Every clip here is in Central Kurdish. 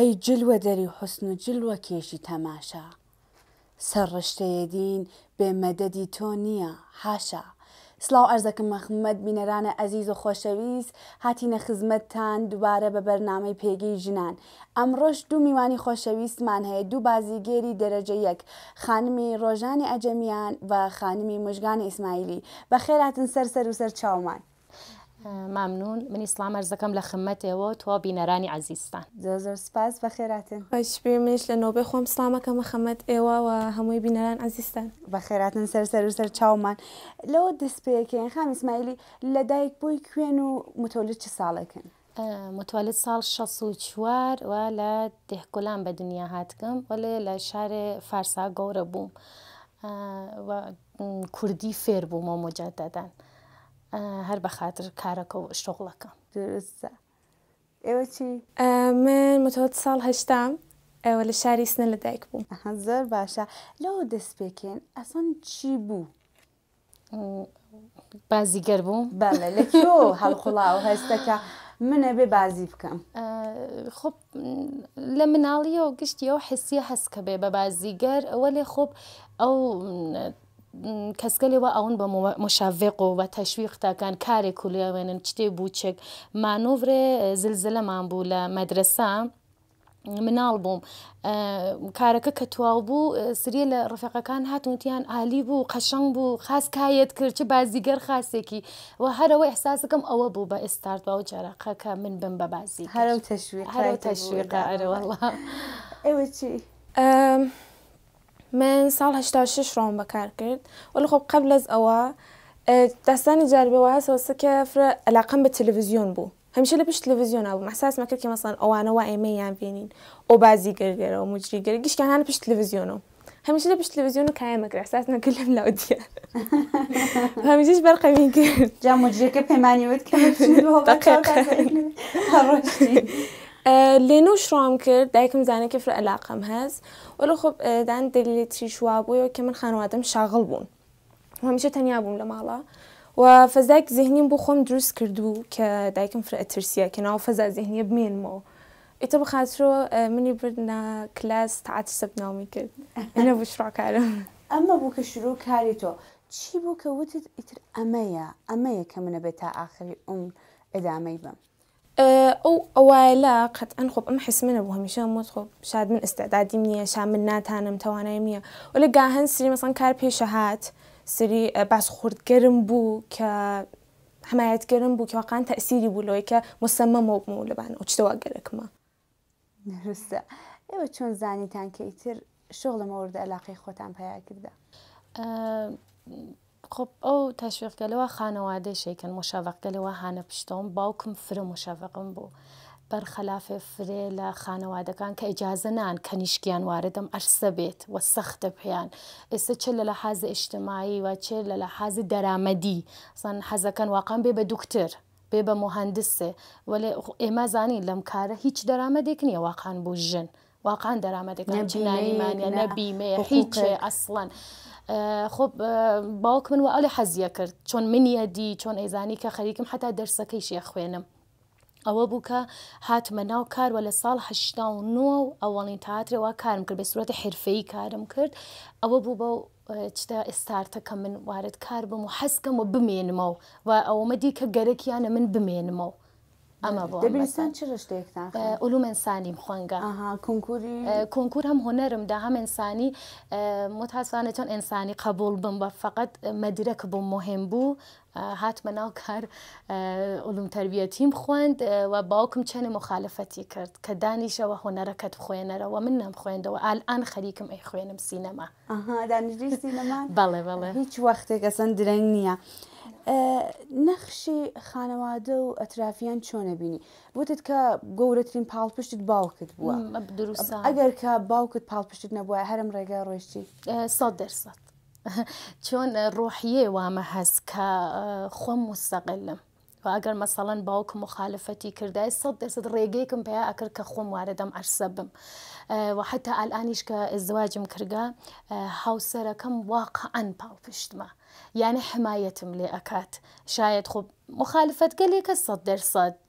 ئەی جلوە دەری حسن و جلوە کێشی تەماشا سەر ڕشتەیە دین بێمەدەدی تۆ نییە حاشا سلااو ئەرزەکە مەخمەد بینەرانە ئەزیز و خۆشەویست هاتیە خزمەتتان دووبارە بە بەرنامەی پێگەی ژنان ئەمڕۆژ دوو میوانی خۆشەویستمان هەیە دوو بازیگێری دەرەجە یەک خانمی ڕۆژانی ئەجەمیان و خانمی مژگانی ئیسماعیلی بە خێراتن سەر سەر و سەر چاومان مامنون منی سلام ئەرزەکەم لە خمەتەوە تۆ بینەرانی عزیستان زۆر سپاس بە خێراتن پێ منش لە نۆبێ خۆم سلامەکە مەخەمەت ئێوەوە هەمووی بینەران عزیستان بە خێراتن سەرسەر و سەر چاومان لەوە دەستپێکەکەن خام ئیسمایلی لە دایک بۆی کوێن و متۆلت چ ساڵەکەن متوالت ساڵ 16 چوار و لە دهکۆلان بە دنیا هاتکەم وەێ لە شارێ فارسا گەورە بووم کوردی فێر بوومەوە مجاددادان. هەر بە خاطر کارەکە و درسته. ئێوە چی؟ من متۆت ساڵ هەشتام ئێوە لە شاری سنە لە دایک بوو زۆر باشە لەو دەست پێکەن ئەسان چی بوو؟ بازیگەر بووم بەڵێ لەکیۆ هەڵخڵاو هەستەکە منە بێ بازی بکەم خب لە مناڵیەوە گشتیەوە حسیە هەست کە بێ بە بازیگەر ئەوە لێ خۆب ئەو کەسگەلەوە ئەوون بە مشاوێقەوە تەشویقتاکان کارێک و لێوێنن شتێ بووچێک مانۆڤێ زلزلەمان بوو لە مەدرسە. مناڵ بووم کارەکە کە تواو بوو سری لە ڕفەقەکان هاتونتیان عالی بوو قەشنگ بوو خاس کایەت کرد بازیگەر خاصێکی و هەرەوە احساسەکەم ئەوە بوو بە ئێستارت باو جارەقەکە من بم بە بازی هەرو تەشوی هەرو تەشویقە ئەرەوەڵ ئێوە چی؟ من سال 86 ڕۆم بكار کرد ولی خب قبل از اوا داستانی جاربەوە هەسەوەسە کە فرە ئەلاقم بە به تلویزیون هەمیشه لە پشت تلویزیون بوو مەساس مەکرد مثلا مەسان ئەوانەوە ئێمە یان بینین ئەو بازی گەرگەرەوە مجری گەرگشکە هاان پشت تللویزیۆنەوە هەمیشه لە پشت تلویزیونو و کایە مەکرا ئەساس نەکرد لەم لەو دیار هەمیشش بەرقەمی کرد جا مجریەکە پەیمانیوت کە آه، لینو شرام کرد دایکم که فر علاقم هەست وەلو خۆ آه، دان دلیتی شوا بوویەوە که من خانوادەم شاغڵ بوون هەمیشە تەنیا بووم لە ماڵە و فزایک ذهنیم بو خۆم درس کردو که دایکم فر اترسیه که ناو فزای فەزا زیهنیە بمێنمەوە ئیتە بخاترۆ آه، منی بردنا کلاس تاعاتی سب نامی کرد اینا بو شروع کردم اما بو که شروع کردی تو چی بو که وتت ایتر امیه امیه که منه به تا آخری ئوم ادامه بم او قد ان خوب ام حس من ابو همیشه خوب شاد من استعدادیم نییە شاید من ناتانم تەوانای نییە ولی لە گاهن سری مثلا کار پیش هات سری حمایت خوردگەرم بود که واقعا بوو کەواقان که بوو مولو بند مسەمەمە بوو ما ئەو ما گەرەکمە چون زنی تن زانیتان کەیتر شغل مورد علاقی خۆتان پیا خب ئەو تەشویقگەلەوە خانەوادەشێکن مشەڤقگەلەوە هانە پشتۆم باوکم فرە مشەڤقم بوو. بەرخەلافێ فرێ لە خانەوادەکان کە ئجازەنان کەنیشکیان واردم ئەرسە بێت و سەختە پێیان ئێستا چ لە لە حەز ئیشتماعی و چێ لە لە حەزی دەرامەدی سەن حەزەکەن واقعم بێ بە دوکتر. بێ بە مهندسێ وەێ ئێمە زانی لەم کارە هیچ دەرامەدێک نییە واقعان بۆ ژن واقعا دەرامەتێکمان جیانیمانە نەبیمەیە هیچێ ئەسڵەن. خب باوک من و ئەوێ حەزیە کرد چۆن منیە دی چۆن ئەیزانی کە خەریکم حتا دەرسەکەیشیە خوێنم. ئەوە بووکە هاتمە ناو کارەوە لە ساڵ هشتا و نوە و ئەوڵین تاترەوە کارم کرد بە سوەتە حرفەی کارم کرد ئەوە بوو بە چتە ئێستارتەکە من وارد کار بم و حەسکەم و بمێنمەوە و ئەوەمە دی کە گەرەکیانە من بمێنمەوە. اما دبیرستان چه رشته یک علوم انسانی خوانگا آها کنکوری کنکور هم هنرم ده هم انسانی متاسفانه چون انسانی قبول بم فقط مدرک بم مهم بو حتما مناو کار علوم تربیتیم خواند و با کم چن مخالفتی کرد که دانیش و هنرکت خوینه و منم خویند و الان خریکم ای خوینم سینما آها دانشجوی سینما بله بله هیچ وقتی اصلا درنگ نیه نەخشی خانەوادە و ئەترافیان چۆنە بینی بۆتت کە گەورەترین پاڵپشتت باوکت بووە ئەگەر کە باوکت پاڵپشتت نەبووە هەرم ڕێگا ڕۆشتی سەد دەرسەد چۆن ڕۆحیێ وامە هەست کە خۆم مستەقلم ئەگەر مەسەڵەن باوکم مخالفەتی کردای سەد دەست ڕێگەیکم پێیا ئەکرد کە خۆم وارەدەم ئەرسە بم وحتە ئالانیش کە ئزدواجم کرگە هاوسەرەکەم واقعەن پاو پشتمە يعني حماية مليئكات شايد خب مخالفت گەلێک کە صد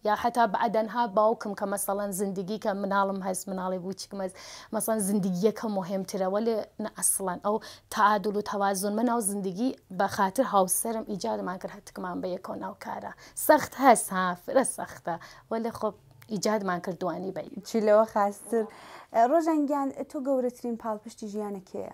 يا حتى حتا بەعدەنها باوکم کە مەسەڵەن زندگی کە مناڵم هەست مناڵی بچکمەز مەسەن زندگیەکە مهمترەوە لێ أصلا أو تعادل و تەوازن مناو زندگی بە خاطر هاوسرم ئیجادمان کرد هەتکمان بە یەکۆ ناوکارە سەخت هەست هافرە سەختە وەێ خۆ ئیجادمان کردوانی بە چی لەوە خاستر ڕۆژەنگیان اه، تۆ گەورەترین پاڵپشتی ژیانە کێە؟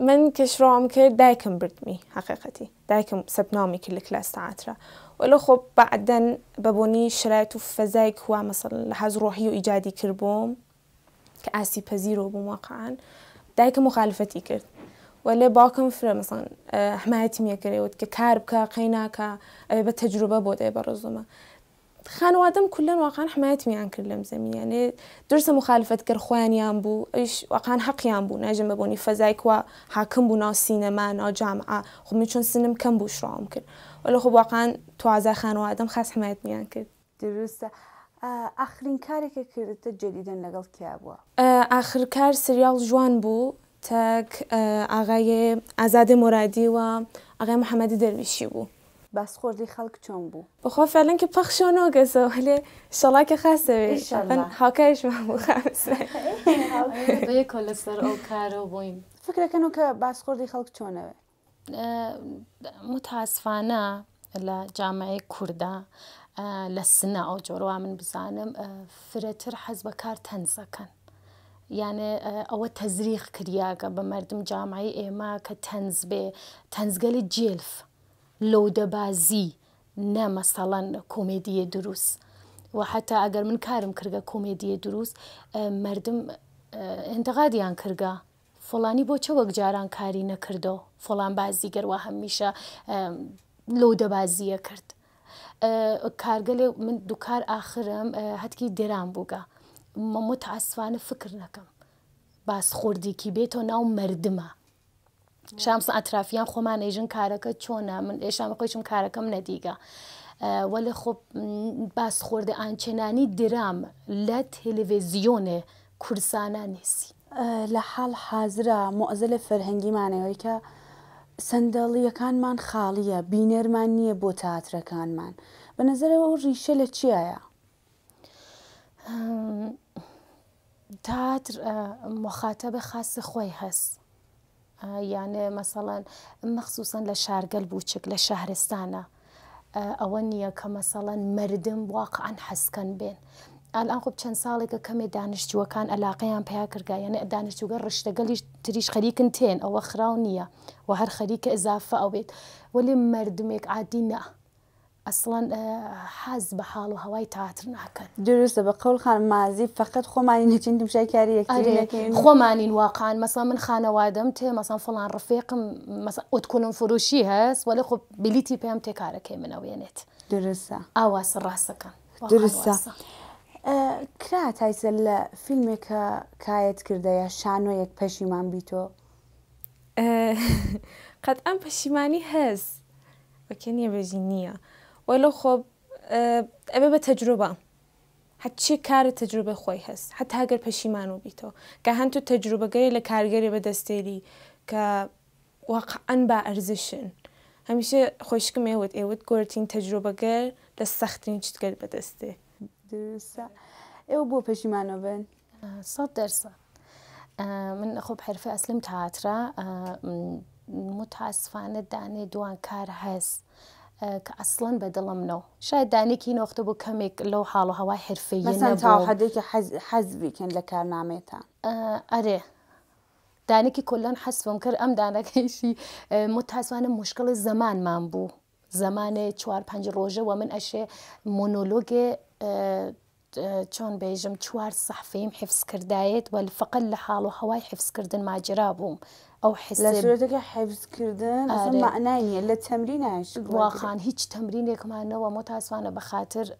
من کشرام کرد دایکم بردمی حقیقتی دایکم سبنامی کل کلاس تعترا ولی خب بعدا ببونی شرایط و فزایی که مثلا لحظ روحی و ایجادی کربوم که آسی پذیر و بمواقعا دایکم مخالفتی کرد ولی باکم فر مثلا حمایتی میکرد که کار بکا قینا که به تجربه بوده برزومه خان وادم كلن واقعا حمايت ميان كلم زمي يعني درس مخالفة كر خوانيان بو ايش واقعا حق يامبو ناجم بوني فزايك وحاكم حاكم بو ناو سينما ناو جامعة خب ميشون سنم كم بو شرا ممكن ولا خب واقعا توعزا خان وادم خاص حمايت ميان كل درس آه، آخرین کارێکە کردتە جديدا لەگەڵ کیابووە آه، آخر كار سريال جوان بو تاك آغاية ئازادی مرادي و آغاية محمد درويشي بو بەسخۆردی خەڵک چۆن بوو بخۆ فعلن که پەخشۆنەوە گەزەوە هەلێ شەڵاکە خاستەوێت هاوکایش بۆ لەسەر ئەو کارە بووین فکرەکەن کە باسخۆردی خەڵک چۆنەوێ متاسفانە لە جامعی کووردا لە سنە ئەو جۆروا من بزانم فرەتر حەز بەکار تەنزەکەن یانە ئەوە تەزریخ کریاگە بە مردم جامعی ئێمە کە تەنز بێ تەنزگەلی جێلف. لەودەبازی نەمەسەڵەن کۆمێدیە دروست و حتا ئەگەر من کارم کردگە کۆمێدیە دروست مردم ئەندەغادیان کردگە فڵانی بۆ چە وەک جاران کاری نەکردەوە فڵان بازی گەروە هەمیشە لۆدەبازیە کرد. کارگەلێ من دوکار ئاخرم هەتکی دێران بووگە مەمۆ تاسوانە فکر نەکەم باسخوردێکی بێتەوە ناو مردمە شام هم خو خب من اینجون کارەکە چونه من ایشم خۆشم کارەکەم ندیگه. ولی خب بس خورده آنچنانی درام لە تلویزیون کورسانا نیسی لە حال حازرە مۆزە بینر من کە بینر خاڵیە بینەرمان نییە بۆ به نظر او ریشه لە آیا؟ تاعتر مخاطب خاص خۆی هست. یانە مەسەڵەن مەخصوسن لە شارگەل بووچک لە شارستانە ئەوە نییە کە مەسەڵەن مردم واقعان حەسکەن بێن. ئالان خوب چەند ساڵێکە کەمێ دانیشتووەکان ئەلاقیان پێیاکرگا یەنە دانیشتوگە ڕشتەگەلیش تریش خەریکن تێن ئەوە خراو نییە و هەر خەریکە ئزافە ئەوێت وەێ مردمێک عادی نە. ئەسڵەن حەز بە حاڵ و هەوای تاتر ناکەن درستە بە قەڵ خان مازی فقط خۆمانی نچین دمشای کاری خۆمانین واقعان مەسا من خانەوادەم تێ مەسان فڵان ڕفێقم ئۆتکۆنم فروشی هەست وەڵێ خۆ بلیتی پێم تێکارەکەی منەوێنێت درستە ئاواسە ڕاستەکەم درستە. کرا تایسە لە فیلمێکە کایەت کردەیە شانۆیەک پەشیمان بیتۆ قەت ئەم پەشیمانی هەز وەکە نییە بەژی نییە ولی خب به تجربه، کار هەچی کار تجربه خۆی هست، حتی اگر پشیمانو و هنتو که تو گری لە کارگەری بەدەستێری که واقعا با ایود هەمیشە گورتین تجربه ئێوت گرتین تەجروبەگەر لە به چتگەر درسته، ئێوە با پشیمانو بین. صد درسته، من خۆب حرفه اصلیم تاعترا، متاسفانه دانه دوان کار هست کە ئەسڵەن بەدڵم نەوە شاید دانێکی نۆختە بۆ کەمێک لەو حاڵ و هەوا حرفەیە حەدێکی حەزبیکەن لە کارنامێتان ئەرێ دانێکی کلەن حەسفم کرد ئەم دانەکەیشی متاسوانە مشکڵی زەمانمان بوو زمانێ چوار پنج ڕۆژە و من ئەشێ مۆنۆلۆگێ چۆن بێژم چوار سەحفیم حفظ کردایەت و فقط لە حاڵ و هەوای حفظکردن ماجرا بووم ئەو که حفظ کردن آره. معناینە تمرین نیست. واقعا هیچ تمرینی که من و متاسفانه به خاطر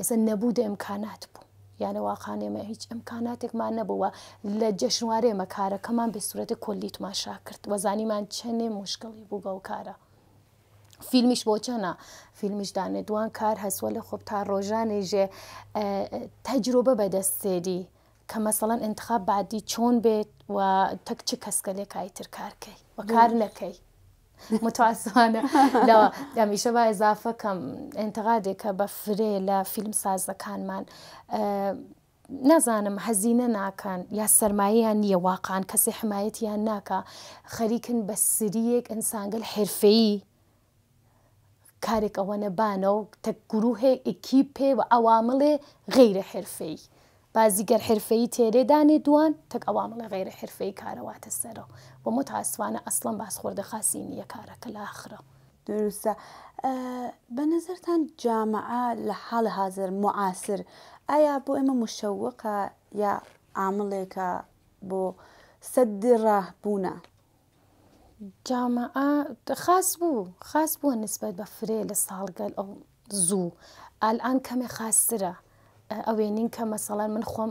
اصلا نبود امکانات بود. یعنی واقعا ما هیچ که و ئەمکاناتێکمان نەبووە لە جەشنوارێمە کارەکەمان به صورت کلی تماشا کرد و زنی من مشکڵی مشکلی بو و کارا. فیلمش با نه، فیلمش دانه دوان کار هست ولی خوب تا تجربه به دست بەدەستێری كمثلا انتخاب بعدی چۆن بيت و تەک چ کەسکەلێک ئایتر کارکەی و کار نەکەی متواسانە ئەمیشە بە ئێزافەکەم ئەتەغادێکە بە فرێ لە فیلم سازەکانمان نازانم اه، حەزینە ناکەن یا سرماییان نییە واقعان کەسی حمایەتیان ناکە خەریکن بە سریەک ئەسانگەل حرفەیی کارێک ئەوە نەبانە و تەک گروهێک ئیکی و ئەوامڵێ غیرە حرفەی بازیگر بازیگەر تیره دانی دوان تک غیر تەک ئەوامڵە غیرە حرفەی و سەرەوە اصلا باز خورده خاصی نیه کار کل آخره درسته به نظرتان جامعە لە حاڵ حاضر معاصر آیا بو اما مشەوقە یا بو سد راه ڕاهبووە. جامعه خاص بو خاص بو نسبت به فریل سالگل او زو الان ئالان کەمێ خاسترە ئەوێنین کە مەسەڵەن من خۆم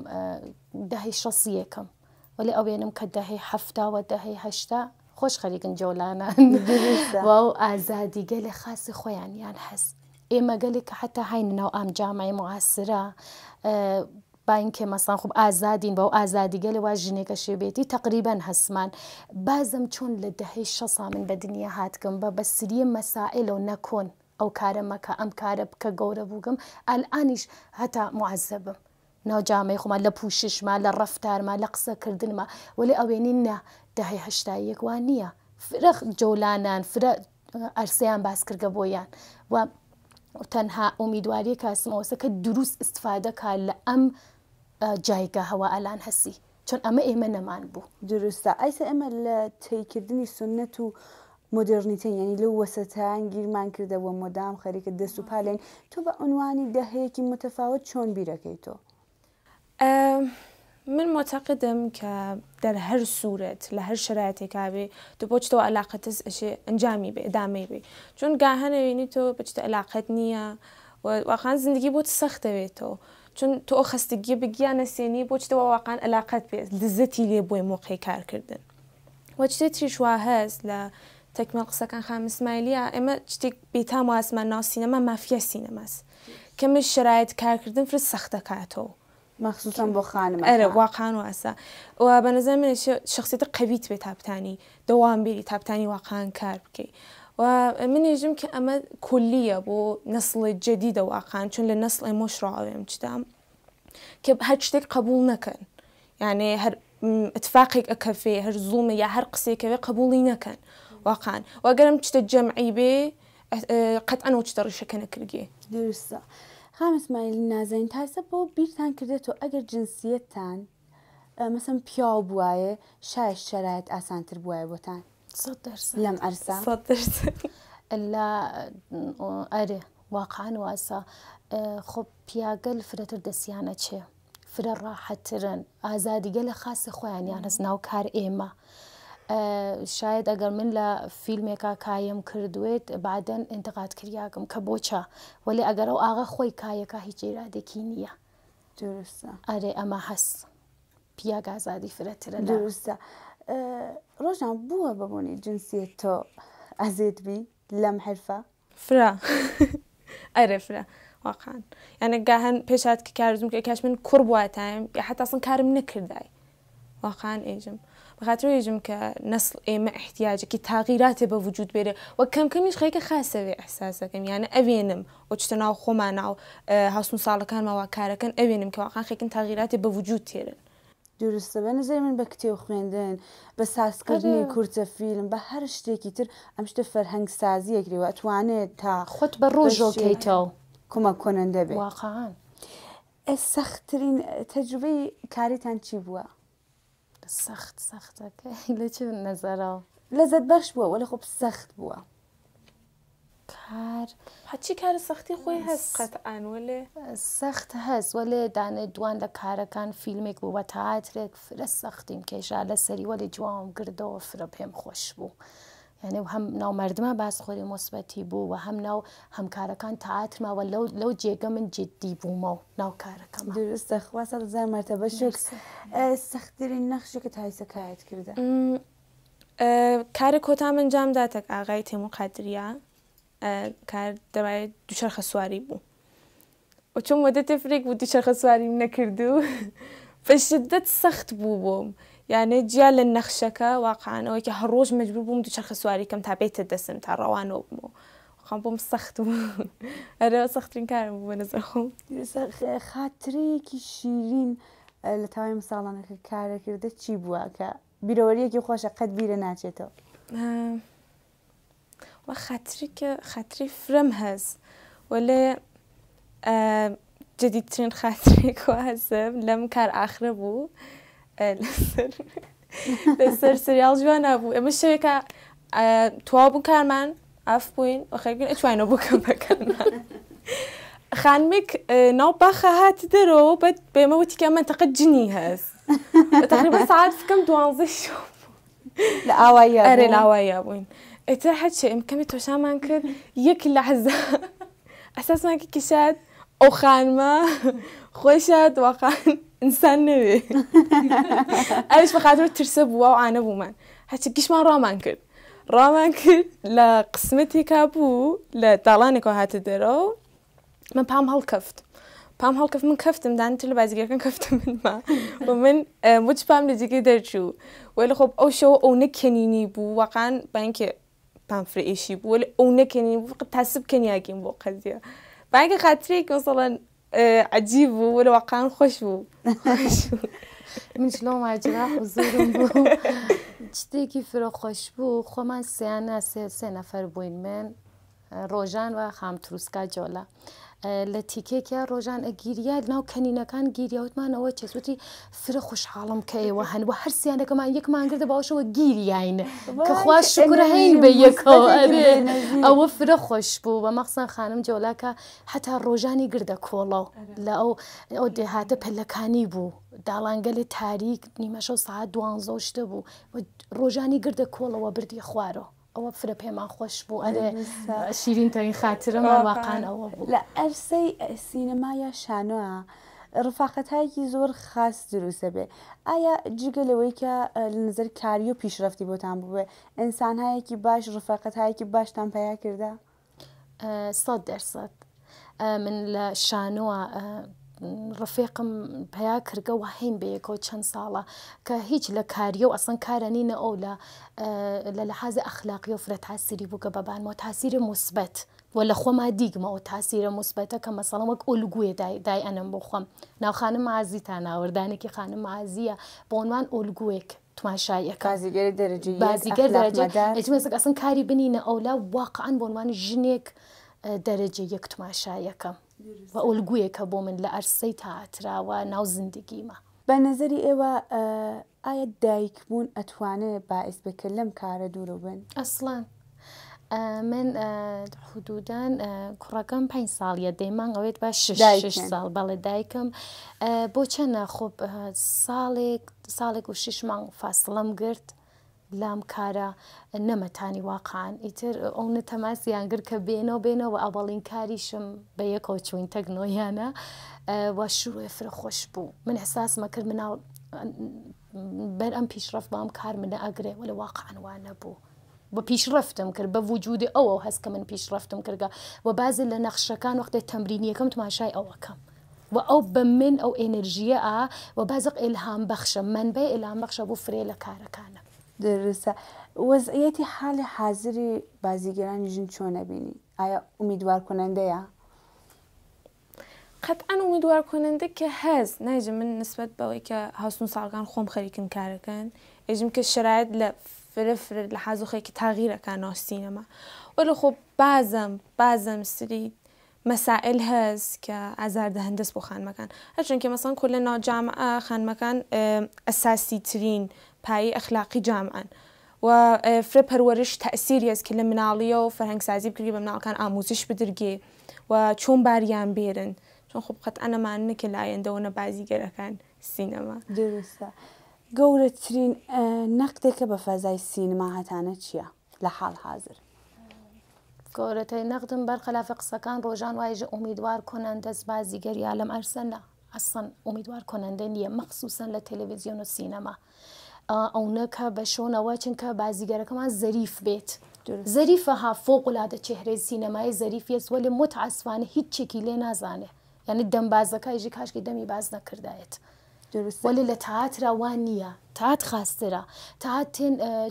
داهی شەسیەکەم ولی ئەوێنم کە داهی هەفتاوە داهی هەشتا خۆش خەریکن جۆلانان و ئازادی گەلێ خاصی خۆیان یان هەست ئێمە گەلێک کە حتا هاین ناو ئام جامای موعاسرە باینکە مەسان خوب ئازادین بەو ئازادیگەل وا ژنێکە شێبێتی تقریبان هەسمان بازم چۆن لە دەهەی شەسا من بە دنیا هاتکەم بە بەسریە مەسائلەوە نەکۆن ئەو کارە مەکە ئەم کارە بکە گەورە بووگم ئەلانیش هەتا معزەبم ناوجامەی خۆمان لە پوششما لە ڕفتارما لە قسەکردنما ولی ئەوێنین نە داهی هشتا یەکوان نییە فرەخ جۆلانان فرە ئەرسیان باسکردگە بۆیان و تەنها ئۆمیدواری کاسمەوەسە کە دروست استفادەکە لە ئەم جایگە هەوا ئەلان هەسی چۆن ئەمە ئێمە نەمان بوو دروستە ئایسە ئەمە لە تیکردنی سنت و مدرنیته یعنی کرده کرده و مدام که که پلین و به عنوانی دهه یکی متفاوت چون بیره که تو؟ من معتقدم که در هر صورت هر شرایطی که بی تو علاقت از اشی انجامی بی ادامه بی چون تو تۆ علاقت نیا و واقعا زندگی بی تو. چون تو خستگی بگیانە یعنی و واقعا علاقت علااقت بێت لزتی لێ بۆی کار کردن. و تریشوا هەست ل تکمیل قسەکان خامسمایلیە ئێمە شتێک بێتام سینما ما مافیا سینەمەس کەمە شرایط کارکردن فرست سەختەکاتەوە مخصوصا با خانم آره، با واقعان واسە و به نظر من شخصیت قویت به دوام دەوام بێری واقعا واقعا کار بکی و یجم که اما کلیه بو نسل جدید واقعا چون لە نسڵ و شڕاوێم که که هر قبول نکن یعنی هر اتفاقی ئەکەفێ هر یا قصه که قبولی نکن. واقعا وأقرم تتجمع بي أه، قطعا وتشتري شكنا كرجي درسة خامس لنا زين تحسبوا بيرتان كردتو أجر جنسيتان أه، مثلا بيو بواي شاي الشرايط آسان تربواية بوتان صدر صدر لم أرسا صدر لا أري أه، واقعا واسا خب بياقل فرتر دسيانة چه فرر راحة ترن آزادي قل خاصة خوان يعني أنا سناو كار إيما شاید اگر من لە فیلمێکا کایم کردوێت بعدەن انتقاد کریاکم کە بۆچە ولی ئەگەر ئەو ئاغا خۆی کایەکە هیچ آره نییە ئەرێ ئەمە هەست پیاگازادی فرەترە دروستە ڕۆژان بووە بەبوونی جنسیت تۆ ئەزیت بی لەم حرفە فرا ئەرێ آره، فرە. واقعا یعنی گاهن پێشات کە کارزم کە کاش من کوڕ بواتایم یا حتا ئەسن کارم نەکردای واقعا ئێژم بەخاتۆێژم کە نسل ئێمە احتیاجێکی تاغیراتێ بە وجود بێرە و کەم کەمیش خەیکە خاسەوێ ئەحساسەکەم یانە ئەوێنم ئۆچتە ناو خۆمان ناو هاسون ساڵەکان ماوا کارەکەن ئەوێنم کەواقع خێکن تاغیراتێ بە وجود تێرن درستە بە نزای من بە کتێو خوێندن بە سازکردنی کورتە فیلم بە هەر شتێکی تر ئەم شتە فەرهەنگ سازیەکرێەوە ئەتوانێت تا خۆت بە ڕۆژۆکەیتەوە کۆمەک کۆنەندە بێ واقعان سەختترین تەجربەی کاریتان چی بووە؟ سخت سخته که لە چ نەزەرە لذت بخش بووە ولی خب سخت بووە کار هەچی کار سەختی خۆی هەست ولی سخت هست ولی دانێ دوان لە کارەکان فیلمێک بوو بە تاعاترێک فرە سەختیم کێشا لەسەری سەری وەلی جوام گردەوە فرە پێم خوش بوو. یعنی و هەم ناومەردمە باس خۆری مۆسبەتی بوو و هەم ناو هەمکارەکان تاعاتماوە لەو جێگە من جددی بوومەوە ناوکارەکەم درستە خواسە زار مەرتە بە شک سەختترین نەخشێکت هایسەکایەت کردە کارە کۆتان منجام داتەک ئاغای تێم و قادریا کار دەبێت دوچەرخە سواری بوو و چۆن وەدە تفرێک بوو دوچەرخە سواریم نەکردو بە شدت سەخت بوو بووم. یعنی واقعا جیا لە هر روش مجبور مەجبور دو چرخ سواری کەم تا بیت دەسم تا ڕەوانەوە بمەوە خام بۆم سەخت بوو ئەرە آره، سەختترین کارم بوو بە خاطری خاترەیەکی شیرین لە که مساڵانەکە کرده چی بووە کە بیرەوەریەکی قد بیره بیرە تو؟ و خاطری که، خاطری فرم هست ولی جدیدترین که هستم لم کار آخره بود لەسەر سریال جوانە بوو ئەمە شوێکە توا بوو کارمان ئاف بووین وخەرگن ئەتوانە بکەم بەکەمان. خانمك ناو باخا هات درو بد بما وتي كمان تقد جني هاز تقريبا ساعات كم دوانزي شو لا اوايا اري اوايا وين اترحت شيء مكمي توشا مانكر يك لحظه اساس ما كيشات او خانما خوشات وخان انسان نوی اوش به خاطر ترسه بود، و عانه بو من هچه گیش من رامان کرد رامان کرد لقسمتی که بو لدالانی که هات درو من پام هل کفت پام هل کفت من کفتم دان ل بازیگر کن کفتم من ما و من مچ پام نزدیکی درچو ولی خب او شو او نکنینی بو واقعا با اینکه پام فریشی بو ولی او نکنینی بو فقط تسب کنی بو قضیه بانک که خاطری که مثلا عجیب و ولی واقعا خوش بود من شلوم ماجرا حضورم بود چطوری که فرا خوش بود خو من سه نفر بوین من روژان و خمتروسکا جاله لە تیکێکە ڕۆژان ئەگیریا ناو کەنینەکان گیریاوتمانەوە چەسوتی فرە خوشحاڵم کە ئێوە هەنوە هەرسیانەکەمان یەکمانگردە باشەوە گیریین کەخوا شکرە هەین بە یەکەوە ئەوە فرە خۆش بوو بە مەخسان خانم جۆلاکە هەتا ڕۆژانی گردە کۆڵەو لە ئەو ئەو دێهاتە پلەکانی بوو داڵانگە لێ تاریک نیمەشە سعات دوانزۆشتە بوو ڕۆژانی گردە کۆڵەوە بردی خوارەوە ئەوە فرە پێمان خۆش بوو ما واقعا او واقعان لا سینما یا یا شانو رفاقت هایی زور خاص دروستە به ئایا جگە لەوەی کە لە نظر کاری و پیشرفتی انسان هایی که باش باش باشتان پیا کرده؟ صد درصد من شانو ڕفێقم پیا کردگە و هەین بەیەکەوە چەند ساڵە کە هیچ لە کاریە و ئەسن کارە نینە ئەو لە لە لە حەزی ئەخلاقی و فرە تاسیری بووکە بەبانەوە تاسیری مثبت وە لە خۆما دیگمەوە تاسیرە مثبتە کە مەسەڵم وەک ئۆلگوێ دای ئەنم بۆ خۆم ناوخانم مازی تا ناوەردانێکی خانم مازیە بۆ عنوان ئۆلگوێک توانشایەکەزیگەر دەرەجی بازیگەر دەرەجێ ئەسن کاری بنینە ئەولا واقعان بۆ عنوان ژنێک دەرەجێ یەک توماشایەکەم بە ئۆلگویەکە بۆ من لە ئەرسەی تاتراوە ناو زندگیمە بە نظری ئێوە ئایا دایکبوون ئەتوانێت باعث بکرد لەم کارە دوورە بن ئەسڵان من حدودان کوڕەکەم پێ ساڵیە دەیمان ئەوێت بە شش ساڵ بەڵێ دایکم بۆ چەنە خۆب ساڵێک ساڵێک و شش مانگ فاصلم گرت. لام کارە نەمەتانی واقعان ئیتر ئەو نەتەماسییان گر کە بێنەوە و ئەبڵین کاریشم بە یەکەوە چوین تەگنۆیانە وە فر خوش بو من حساس مەکرد مناڵ بەر ئەم پیشرەف بام کار اگره ئەگرێ واقعا لە بو و پیش رفتم کرد با بە او هست که من پیش رفتم کرد و بازن لە نەخشەکان وەختی تەمرینیەکەم تماشای ئەوەکەم. و ئەو بە من ئەو ئێنرژیە ئا و بازق الهام بخشم من به الهام بخشم و فریل لە کارەکانە. درسته وضعیتی حال حاضری بازیگران جن چونه بینی؟ آیا امیدوار کننده یا؟ قطعا امیدوار کننده که هز نه من نسبت به اوی که هاستون سالگان خوم خریکن کار کن که شرایط لفرفر لحظه خیلی که تغییر کن سینما ولی خب بعضم بعضم سری مسائل هست که از دهندس بخن مکن هرچون که مثلا کل ناجمع خن مکن اساسی ترین پای اخلاقی جامعه و فرە ورش تأثیری از کل مناڵیە و فرهنگسازی به منال کان آموزش بدرگێ و چون باریان بیرن چون خوب قەت ئەنەمان و لایەندەوە کن سینما درسته. گورترین گەورەترین که به فضای سینما هتانه چیه؟ لحال حاضر؟ حاضر گەورەتەی نەقدم بەرخەلافە قسەکان ڕۆژان وایژە وایج امیدوار کنند بازیگەریا لەم ئەرسەنە ئەسن امیدوار امیدوار کننده لە تلویزیون و سینما ئەوە کە بە شۆنەوە چونکە بازیگەرەکەمان زەریف بێت. زەریفەها فۆقلادە چهرەی سینەمای زەریفیس وەێ متعسفانە هیچێکی لێ نازانێ یعنی دەمبازەکە ژی کاشکی دەمی باز نەکردایێت وەێ لە تاعاتراوان نییە تاعات خاسترە تاعات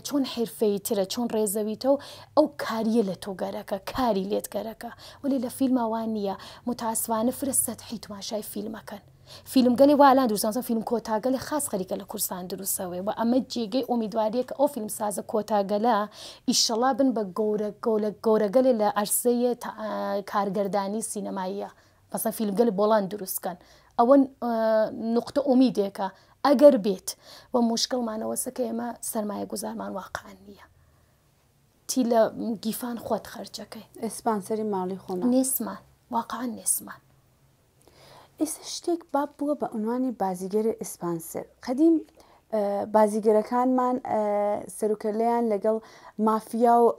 چۆن حرفەی ترە چۆن ڕێزەویتەوە ئەو کاریە لە تۆگەرەکە کاری لێتگەرەکە وەێ لە فیلماوان نییە متاسوانە فرە سەد حیتماشای فیلمەکەن فیلم گەلی والان دوسانسە فیلم کۆتاگەلی خاص خەریکە لە کورسان دروستەوەی و ئەمە جێگەی ئۆمیدواریە کە ئەو فیلم سازە کۆتاگەلە ئیشەڵا بن بە گەورە گەولە گەورەگەلی لە ئەرسەیە کارگردانی سینەماییە بەسە فیلمگەل بۆڵان دروستکەن ئەوە نقطە ئۆمیدێکە ئەگەر بێت و مشکلمانەوەسە کە ئێمە سەرمایە گوزارمان واقعان نییە. تی لە گیفان خۆت خەرجەکەی ئسپانسەری ماڵی خۆن نێسمان واقعان نێسمان ئێستا شتێک باب بووە بە ئەوانی بازیگەر ئیسپانسر قەدیم بازیگەرەکانمان سەرکەلیان لەگەڵ مافیا و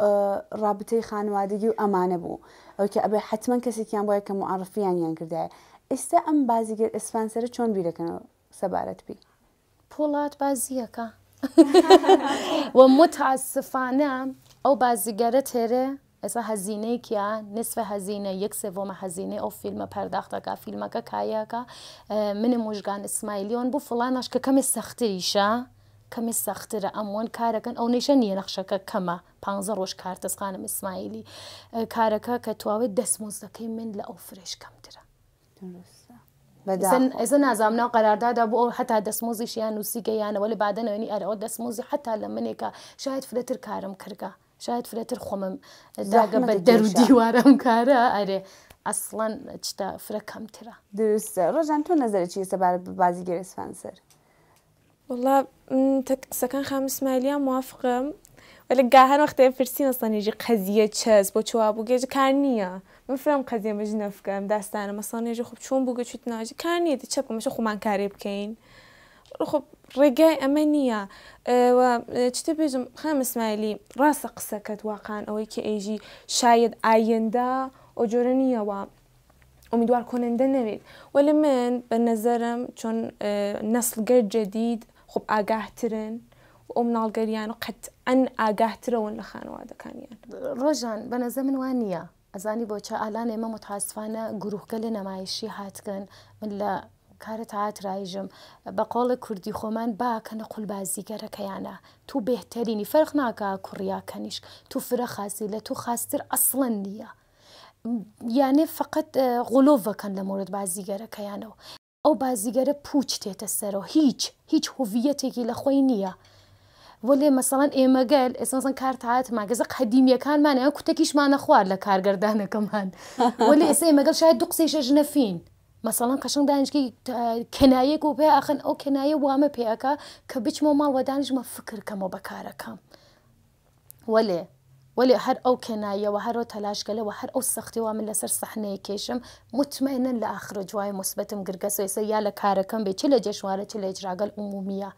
رابطەی خانوادەگی و ئەمانە بوو ئەوکە ئەبێ حتمما کەسێکیان وایە کە معرفیان یان کردایە ئێستا ئەم بازیگەر ئیسپانسرە چۆن بیرەکەنەوە سەبارەت بی پۆڵات بازیەکە و متعسفانە ئەو بازیگەرە تێرێ ایسا هزینه کیا نصف هزینه یک سوم هزینه او فیلم پرداخت کا فیلم کا کایا کا من مجگان اسماعیلیون بو فلانش که کم کمی سختریشه کەمی سەخترە ئەمۆن کارەکەن ئەو نێشە نیە نەخشەکە کەمە پ ڕۆژ کارتەسخانم ئیسماعیلی کارەکە کە تواوێت دەستمۆزەکەی من کم لە ئەو فرێش کەمترە ئێزە نازامنا قەراردادا بۆ ئەو هەتا دەستمۆزیشیان نووسیگەیانەوە لە بادەنەوەنی دست موزی حتی لمنی که شاید فلتر کارم کردگە. شاید فرێتر خۆمم داگە بە دەرو دیوارە ئەم کارە ئەرێ ئەسڵەن چتا فرە روزانه درستە ڕۆژان تۆ نەزەرە چی سەبارەت بە بازیگەر سکن خامس قسەکان خامسمایلیان موافقم لەگا وقتی وەختەیە پرسیینە قضیه قەزیە چەس با چوا بوو گێژ کار نیه من قضیه قەزیە مەژ نەفکەم مثلا مەسانێژی خوب چۆن چی گەچیت ناژی کار کنم؟ خوب من کاری بکەین. رخو ڕێگای ئەمە نییە چتە بێژم خامس مالي راس قصة کە واقعان ئەوەی کە ئێژی شاید ئاەندا ئۆ جۆرە نییەوە. امیدوار کننده نوید ولی من به نظرم چون آه، نسلگر جدید خب آگاه ترن و منالگریان و أن آگاه ترون لخانواده کانیان روژان به نظر من وانیه ئەزانی بۆ چە ئالان ئێمە متاسفانە گرروهکە لە نەمایشی هاتکەن من لا کارت هاترایژم بە قۆڵە کوردی خۆمان باکەنە قولبازیگەرەکەیانە تو بهترینی فەرق ناکە کوڕیاکەنیش تو فرە خاسی لە تو خاستر ئەسڵەن نییە یانێ فقط غڵۆڤەکەن لە مورد بازیگەرەکەیانەوە ئەو بازیگەرە پوچ تێتە سەرەوە هیچ هیچ هوڤەتێکی لە خۆی نییە. وەێ مەسەڵەن ئێمەگەل ئێسەن کار تاات ماگەزە قەدیمیەکانمانە کوتەکیشمانە خوارد لە کارگەردانەکەمان وەێ ئێسا ئێمەگەل شاید دو قسەی شەژنەفین مەسەڵەن قەشنگ دانیشکی کنایەک و پێ ئەخن ئەو کنایە وامە پێەکە کە بچمە ماڵوە دانیژمە فکرکەمەوە بەکارەکەم وەێ ولی هەر ئەو کنایەوە هەرۆ تەلاشگەلەوە هەر ئەو سەختیوا من لەسەر سەحنەیە کێشم مطمئنن لە ئاخر جوای مسبتم گرگەسێسە یا لە کارەکەم بێ چ لە جێشوارە چ لە جراگەل عمومیە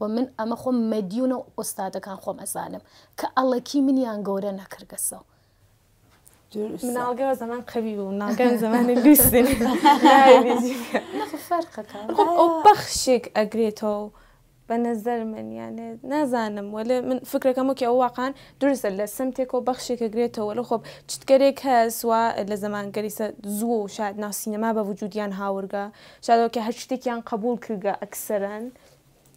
و من ئەمە خۆم مەدیونە ئۆستادەکان خۆم ئەزانم کە ئەڵەکی منیان گەورە نەکرگەسەوە دروس من القى زمان قبيب ومن زمان اللوسن لا بيجيك نخف فرقك خب وبخشك اقريتو بنظر من يعني نزانم ولا من فكرة كمك أو واقعا درس اللي سمتك وبخشك قريته ولا خب تتكريك هاس و اللي زمان قريسة زو شاید ناس سينما بوجود يان هاورغا شاید أوكي هشتك يان قبول كرغا أكثرا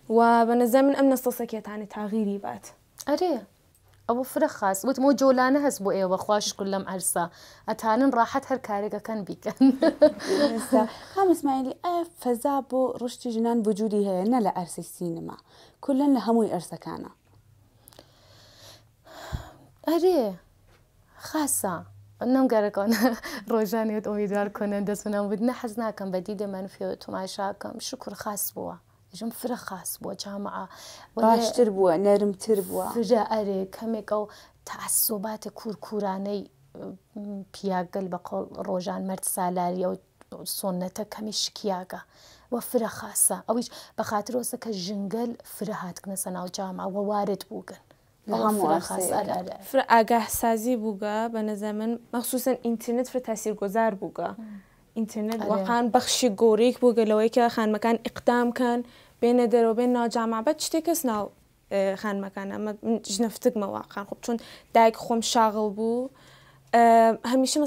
وبنظر من أمن استصكيت عن تغييري بات أريه ئەوە فرەخاس وت مۆ هسبو إيه بۆ كلهم عرسا أتانن راحت ئەتانن كان بيك کارێکەکەن بیکەن هەمسمایلی فزابو رشت جنان بوجودي هي وجودی هەیە السينما لە ئەرسی سینما كانا أري خاصة ئەرسەکانە ئەرێ خاصە. نەمگەرەکەن ڕۆژانێت ئۆیدار کنن دەسونم بود نە حەز ناکەم بەدی دەمەن فێ تۆماشاکەم شکر خاص بووە. ژم فرە خاس بووە جامعە باشتر بووە نەرمتر بووە فرە ئەرێ کەمێکە و تاسوباتە کورکورانەی پیاگەل بە قۆڵ ڕۆژان مەرد سالاریە و سۆنەتە کەمی شکیاگە. وە فرە خاسە ئەویش بە خااتۆسە کە ژنگل فرە هاتکنە سەناو جاماوە وارد بووگن. ئاگاه سازی بووگە بە نەزە من مەخصوسن ئینتررنێت فرە تاسیرگۆزار بووگە اینترنت آره. واقعا بخشی گوریک بود گلوی که خان مکان اقدام کن بین در و بین ناجمع بعد چه کس ناو خان مکان اما جنفتگ واقعا خب چون دایک خوم شاغل بو مثلا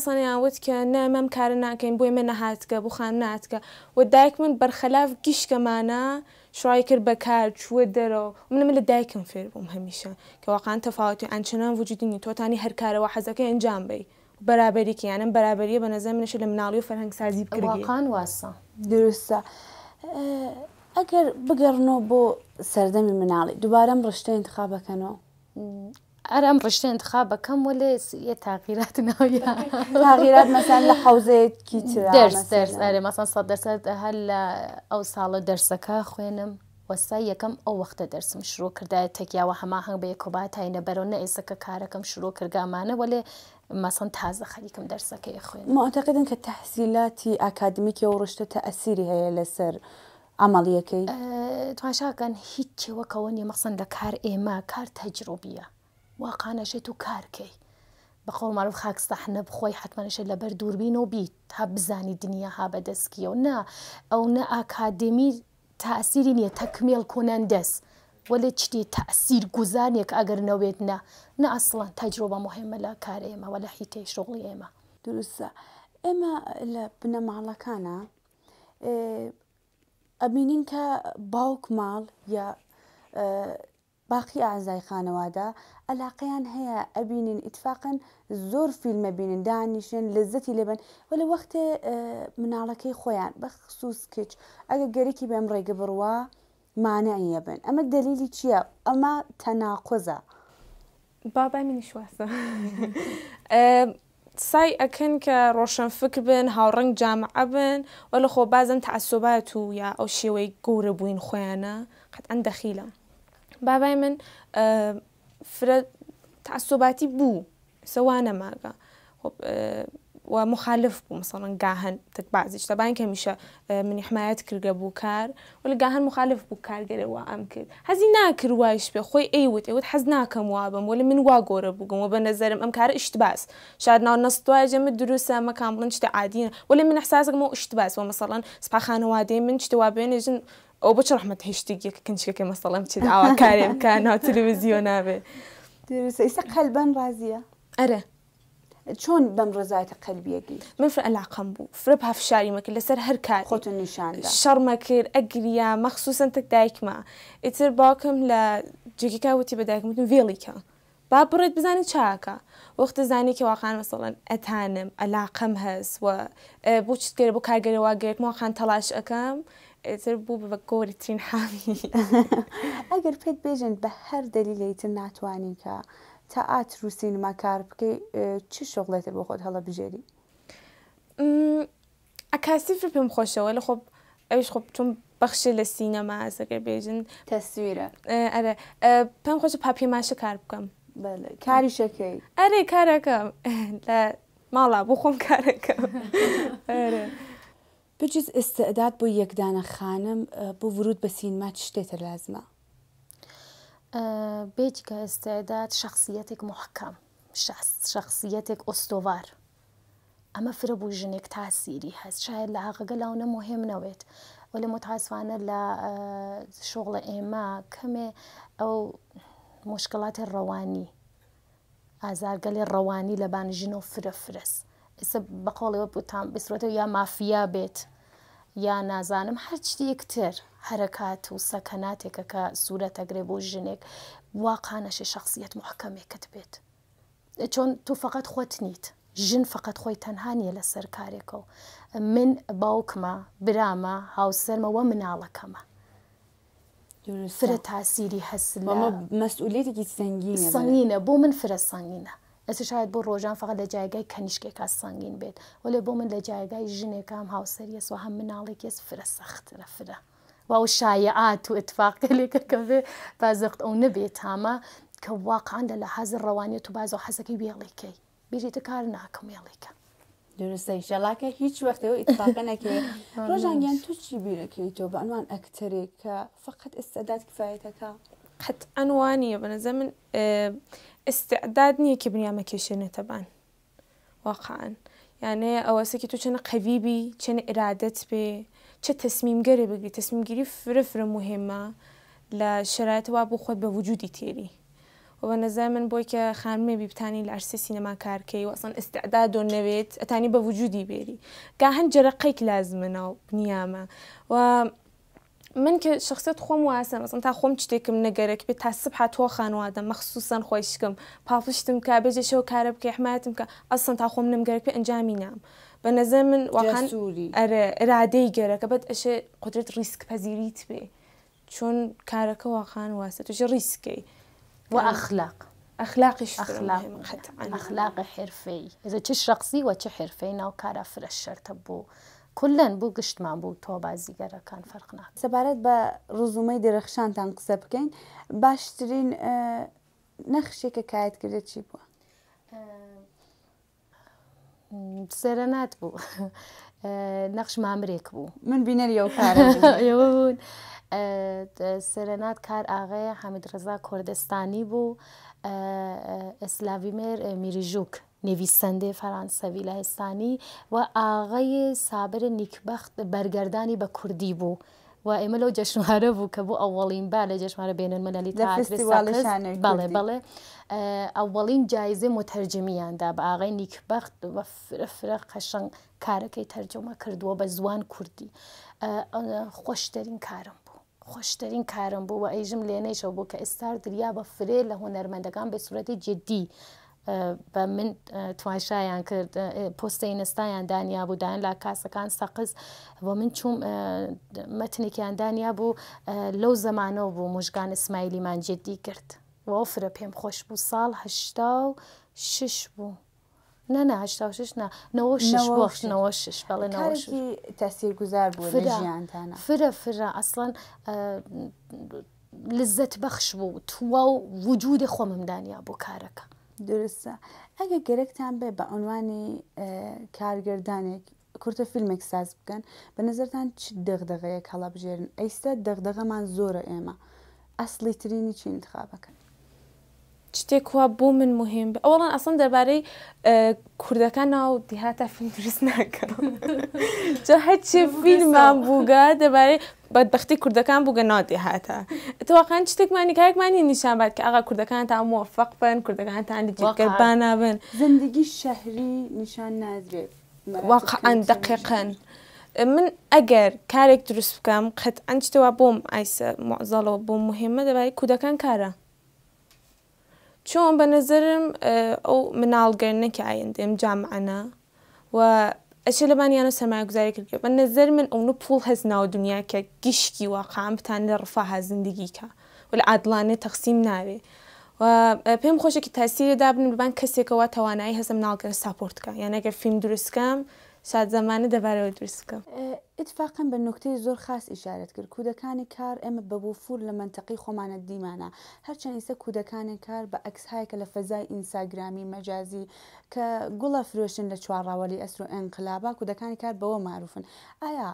مەسان که نه من کار نکنیم بوی من که بو خان که و دایک من برخلاف گیش که مانا شڕای کرد بکر چو در من من لە دایکم که که واقعا تفاوتی انچنان وجودی ئەچنان هر کار و و حەزەکە انجام بی. بەرابەریکییانم بەرابەریە بە نەزە منش لە مناڵی و فەرهنگ سازی بکردقان واسە دروستە ئەگەر بگەڕنەوە بۆ سەردەمی مناڵی دووبارەم ڕشتە انتخابەکەنەوە. ئەرم ڕشتە انتخاب بەکەم و لێ یە تاقیرات ناویغیرات مەسان لە حوزەیەکی دەرس دەرس ئەرێ مەسان سە دەرسێت هەر لە ئەو ساڵە دەرسەکە خوێنم وەسای یەکەم ئەو وەختە دەرسم شروع کردای تێکیاوە هەماهنگ بە یەکۆباتایە بەرەوە نە ئێسەکە کارەکەم شروع کردگامانە وەێ مثلا تازە خەریکم دەرسەکەی خوێن معتەقدن کە تەحسیلاتی ئاکادمیکی و ڕشتە تەسیری هەیە لەسەر ئەمەڵیەکەی اه، توانشاکەن هیچ چێوەکەەوە نیە مەخسن لە کار ئێمە کار تەجرۆبیە واقانەشێت و کارکەی بەخۆڵ ماڵ خاکستەحنە بخۆی حتمانەشە حتما دووربین و بیت تا بزانی دنیا ها بەدەستکیە و نا ئەو نە ئاکادمی تاسیری نییە تەکمێل کۆنەن وەێ چتی تاسیر گوزانێک ئەگەر نەوێتە نە ئەسڵان تەجرۆبە مهمە لە کار ئێمە وە لە هیتەی شغڵی ئێمە دروستە ئێمە لە بنەماڵەکانە ئەبینین کە باوک ماڵ یا باقی ئازای خانەوادە ئەلاقیان هەیە ئەبینین ئیتفاقن زۆر فیلمە بینن دانیشن لەزەتی لەبن وە لە وەختێ مناڵەکەی خۆیان بە خصوص کچ ئەگە گەرەی بەم ڕێگە بڕوە مانعیە يبن أما الدليل تشيا أما تەناقۆزە بابا من شواسة ساي أكن کە روشن فکر بن هاوڕنگ جامعە بن وە لە خۆ بازن تعسوبات يا أو ئەو شێوەی گەورە بووین خۆیانە قەت ئەن دەخیلە بابای من فرد تعصباتي بو سوانا ماگە ومخالف بو مثلا قاهن تكبعزي طبعا كميشا آه، من حماية كرقة بوكار ولا مخالف بوكار قال ام كر هزي ناكر وايش بي خوي ايوت ايوت حزناك وابم ولا من واقور بوكم وبنزرم ام كار اشتباس شادنا النص تواجه من الدروس ما كاملين شتا عاديين ولا من احساسك مو اشتباس ومثلا سبحان خانوادي من وابين يجن او بچ رحمت هشتگی که کنش که مثلا مچد آوا کاریم کانو تلویزیون آبی دروس ایسا قلبان رازيه آره چون بم رزایت قلبی اگی من فر العقم قم بو فر به فشاری مکل سر هر کاری خود نشان ده شر مکر اگریا مخصوصا تک دایک ما اتر باکم ل جیگی که وقتی بدایک میتونم ویلی که با برد بزنی وقت زنی که واقعا مثلا اتانم العقم هست و اه، بوچت گره بو کارگره واگره ما واقعا تلاش اكم اتر بو با گوری ترین حامی اگر پید بیجند به هر دلیلی رو سینما کار که چی خود حالا بجری؟ هەڵە رو پیم خوشه ولی خب اویش خب چون بخشی لسینما هست اگر بیجن تصویره؟ اره پیم خوشه پپی پاپیماشە کار بله. کاری شەکەی آره، کارکم مالا مالا بخون بۆ اره کارەکەم استعداد با یک دانه خانم با ورود به سینما چ لازمه؟ بێجگە ئێستادات شخصیەتێک محکەم شخصیەتێک ئۆستۆوار ئەمە فرە بوو ژنێک تاسیری هەست شاید لە ئاغگە لاو نەمهم نەوێت و لە متاسوانە لە شغڵە ئێمە کەمێ ئەو مشکلاتی ڕەوانی ئازارگەلی ڕەوانی لەبان ژن و فرە فرست ئێستا بەقۆڵەوە بوتان بسرەتەوە یا مافیا بێت یا نازانم هەر شتێکتر هەرکات و سەکەناتێکە کە سوورەتەگرێ بۆ ژنێک واقانەشی شخصیت محکەمێکت بێت چۆن تو فقط خۆت نیت ژن فقط خۆی تەنها نیە لە سەر کارێکەوە من باوکمە برامە هاوسەرمەوە مناڵەکەمە فرە تاسیری هەسن مەسئولێتێکی سنگین سنگینە بۆ من فرە سنگینە ئەس شاید بۆ ڕۆژان فقط لە جایگای کەنیشکێکا سنگین بێت وەێ بۆ من لە جایگای ژنێکام هاوسەریەس و هەم مناڵێکیس فرە سەخترە فرە واو شايعات آه، واتفاق اتفاق لێکە فازقت او نبي تاما كواق عند لحاز الرواني تبازو حسك ڕەوانێت و باز و حەزەکەی بێڵێکەی بیرێتە کار ناکەم یاڵێکە. درسته هیچ وقت او اتفاق نکرد روزان یان تو چی که تو به عنوان اکتری که فقط استعداد کفایت که قطعا وانیه به نظر من آه، استعداد نیه که بنیامه کشنه طبعا واقعا یعنی يعني اواسه که تو چنه قوی بی چنه ارادت بی چه تصمیم گره بگیری تصمیم گیری فره فره مهمه لشرایط و بو خود به وجودی تیری و به نظر من باید که خانمه بیبتنی سینما کار کی و اصلا استعداد و نوید اتانی به وجودی بری جرقی که لازمه و بنیامه و من که شخصیت و واسە اصلا تا خۆم چتیکم نەگەرەك به تا خانواده، مخصوصا خانوادە خوشکم پافشتم که کا بێجێشەوە کارب که حمایتم که اصلا تا خوم نمگەرەك به انجامی نام. به نظر من واقعا اره اراده گره که بعد اشه قدرت ریسک پذیریت به چون کارکه واقعا واسه توش ریسکی و اخلاق اخلاقي اخلاق اخلاق حرفي اذا چه شخصي و چه حرفي ناو كارا فرشر تبو كلن بو گشت ما بو تو بازيگرا كان فرق نه سبارت با رزومه درخشان تان قصه بكين باشترين اه، نخشي كايت كردت چی بو اه، سەرەنات بوو نەخش مامرێک بوو من بینەری ئەو کارەوە بوون سەرەنات کار ئاغەیە حەمید ڕزا کوردستانی بوو ئەسلاویمێر میریژووک نویسنده فرانسوی لهستانی و آقای صابر نیکبخت برگردانی به کردی بود و ئێمە لەو جەشنوارە بوو کە بوو ئەوڵین با لە جەشمارە بێنن مەلالی بەڵێ بەڵێ ئەوڵین جایزێ متەرجمیاندا بە ئاغی نیکبخت بە فرەفرە قەشنگ کارەکەی تەرجمە کردووە بە زوان کوردی خۆشترین کارم خۆشترین کارم بوو و ئەیژم لێنەیشەوە بوو کە ئێستار دریا بە فرێ لە هوەرمەندەکان بە سوورەتی جدی بە من توانشایان کرد پۆستەی نستایان دانیا بوودان لا کاسەکان سەقز بۆ من چوم مەتنێکیان دانیا بوو لەو زمانەوە بوو مژگان ئسمایلیمان جددی کرد وەفرە پێم خۆش بوو ساڵ هشتا و شش بوو. نەنا هشتا شش نەوە ششەوە شش بەڵێ تەسیر گوزار بوو ژیانتانە فرە فرە ئەسڵەن لزت بەخش بوو تووە و وجودی خۆممدانیا بۆ کارەکە. درستە ئەگە گەرەکتان بێ بە ئەوانی کارگردانێک کورتە فیلمێک ساز بکەن بە نظرتان چ دەغدەغەیەک هەڵە بژێرن ئەیستا دەغدەغەمان زۆرە ئێمە ئەسلی ترینی چی انتخابەکەن شتێک کووا بۆ من مهم بە ئەوڵان ئەسم دەربارەی کوردەکان ناو دیهاتە فیلم درست ناکەم هەچی فیلمان بووگە دەبارەی بعد بختی کردکان بەدبختی کوردەکان بوو گەناتی هاتە ئەتەواقان مانی نشان نیشابات که آقا کردکان تا موفق بن کوردەکانتان دیگەربانا بن زندگی شهری نشان نازرێت واقعا دقیقا من اگر ئەگەر کارێک دروست بکەم قەت ئەنجتەوە بۆم ئایسە و بۆ مهمه دەبای کودکان کارە چون به نظرم اه، او ئەو مناڵگەر نەکە ئاەندێم جامعەنە و ئەچێ لەبانیانە سەماگوزاری کردکە بە نظر من ئەوە پول هەز ناو دنیا کە گشتی واقعام بتان لە ڕفاها زندگیکە و لە عادلانێ تەخسیم ناوێ پێم خۆشێکی تاسیری دابن ببان کەسێکەوە توانایی هەزم ناڵگەر ساپۆرتکە یانەگەر فیلم دروستکەم شاد زمانە دەبارەوە درست بکەم اتفاقم بە نکتەی زۆر خاص ئیشارەت کرد کودەکانی کار ئێمە بە بۆفور لە منتەقی خۆمانە دیمانە هەرچەند ئیسە کودەکانی کار بە ئەکسهایکە لە فەزای ئینساگرامی مەجازی کە گوڵە فرۆشن لە چوارڕاوەلی ئەسر و ئەنقلابا کودەکانی کار بەوە معروفن ئایا